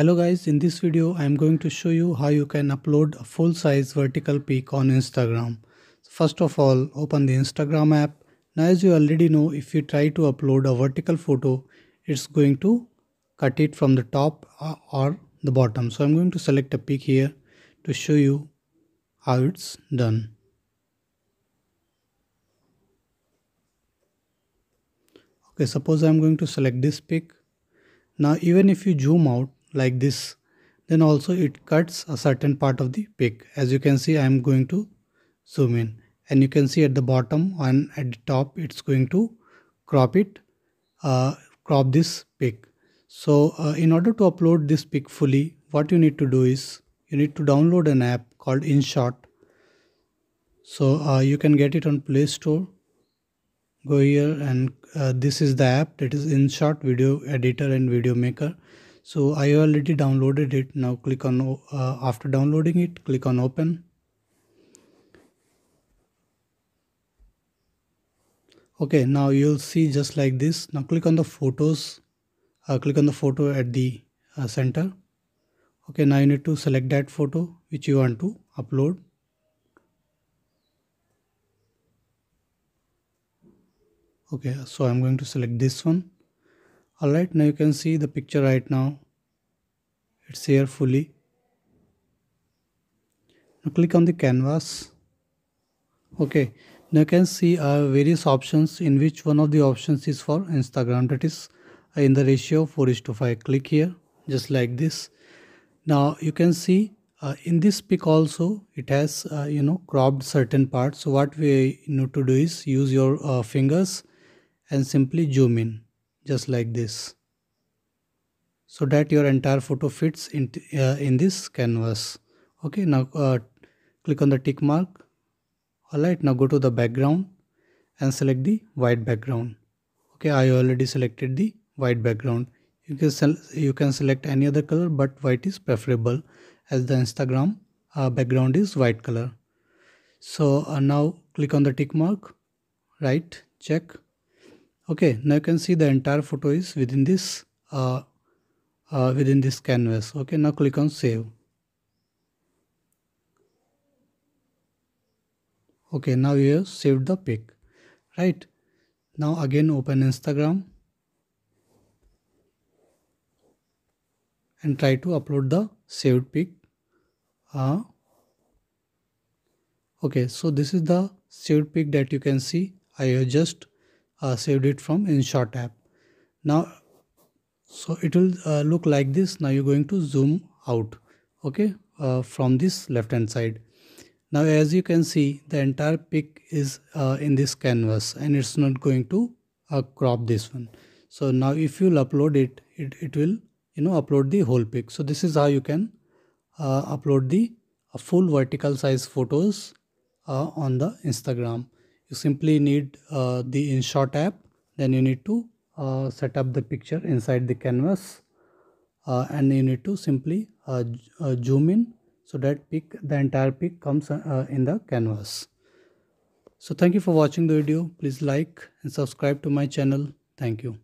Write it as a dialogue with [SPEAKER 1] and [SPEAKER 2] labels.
[SPEAKER 1] Hello guys, in this video I am going to show you how you can upload a full size vertical pic on Instagram. First of all, open the Instagram app. Now as you already know, if you try to upload a vertical photo, it's going to cut it from the top uh, or the bottom. So I'm going to select a pic here to show you how it's done. Okay, suppose I'm going to select this pic. Now even if you zoom out, like this then also it cuts a certain part of the pic as you can see i am going to zoom in and you can see at the bottom and at the top it's going to crop it uh, crop this pic so uh, in order to upload this pic fully what you need to do is you need to download an app called InShot so uh, you can get it on Play Store go here and uh, this is the app that is InShot video editor and video maker so i already downloaded it now click on uh, after downloading it click on open okay now you'll see just like this now click on the photos uh, click on the photo at the uh, center okay now you need to select that photo which you want to upload okay so i'm going to select this one alright now you can see the picture right now it's here fully now click on the canvas okay now you can see uh, various options in which one of the options is for Instagram that is uh, in the ratio 4 is to 5 click here just like this now you can see uh, in this pic also it has uh, you know cropped certain parts so what we need to do is use your uh, fingers and simply zoom in just like this so that your entire photo fits in, uh, in this canvas okay now uh, click on the tick mark alright now go to the background and select the white background okay I already selected the white background you can, you can select any other color but white is preferable as the Instagram uh, background is white color so uh, now click on the tick mark right check okay now you can see the entire photo is within this uh, uh, within this canvas okay now click on save okay now you have saved the pic right now again open instagram and try to upload the saved pic uh, okay so this is the saved pic that you can see i have just uh, saved it from InShot app. Now, so it will uh, look like this. Now you're going to zoom out, okay, uh, from this left hand side. Now, as you can see, the entire pic is uh, in this canvas and it's not going to uh, crop this one. So now if you'll upload it, it, it will, you know, upload the whole pic. So this is how you can uh, upload the full vertical size photos on the Instagram you simply need uh, the InShot app then you need to uh, set up the picture inside the canvas uh, and you need to simply uh, uh, zoom in so that pic the entire pic comes uh, in the canvas so thank you for watching the video please like and subscribe to my channel thank you